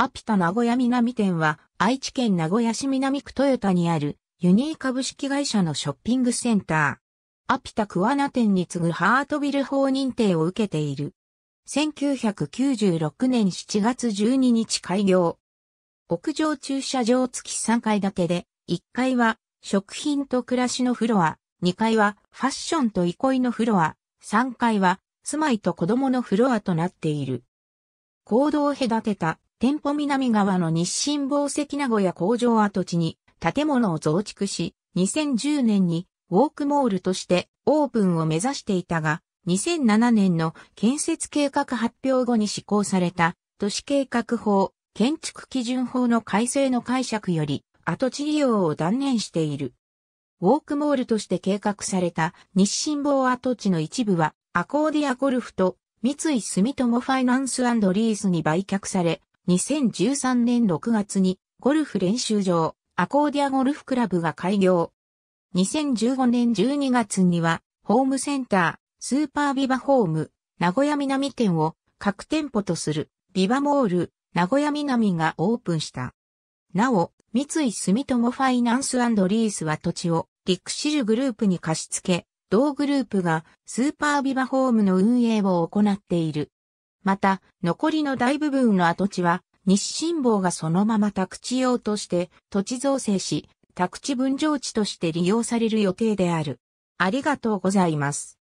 アピタ名古屋南店は、愛知県名古屋市南区豊田にある、ユニー株式会社のショッピングセンター。アピタ桑名店に次ぐハートビル法認定を受けている。1996年7月12日開業。屋上駐車場付き3階建てで、1階は食品と暮らしのフロア、2階はファッションと憩いのフロア、3階は住まいと子供のフロアとなっている。行動を隔てた店舗南側の日清宝石名古屋工場跡地に建物を増築し、2010年にウォークモールとしてオープンを目指していたが、2007年の建設計画発表後に施行された都市計画法、建築基準法の改正の解釈より跡地利用を断念している。ウォークモールとして計画された日清坊跡地の一部はアコーディアゴルフと三井住友ファイナンスリースに売却され、2013年6月にゴルフ練習場、アコーディアゴルフクラブが開業。2015年12月には、ホームセンター、スーパービバホーム、名古屋南店を各店舗とするビバモール、名古屋南がオープンした。なお、三井住友ファイナンスリースは土地をリクシルグループに貸し付け、同グループがスーパービバホームの運営を行っている。また、残りの大部分の跡地は、西新坊がそのまま宅地用として土地造成し、宅地分譲地として利用される予定である。ありがとうございます。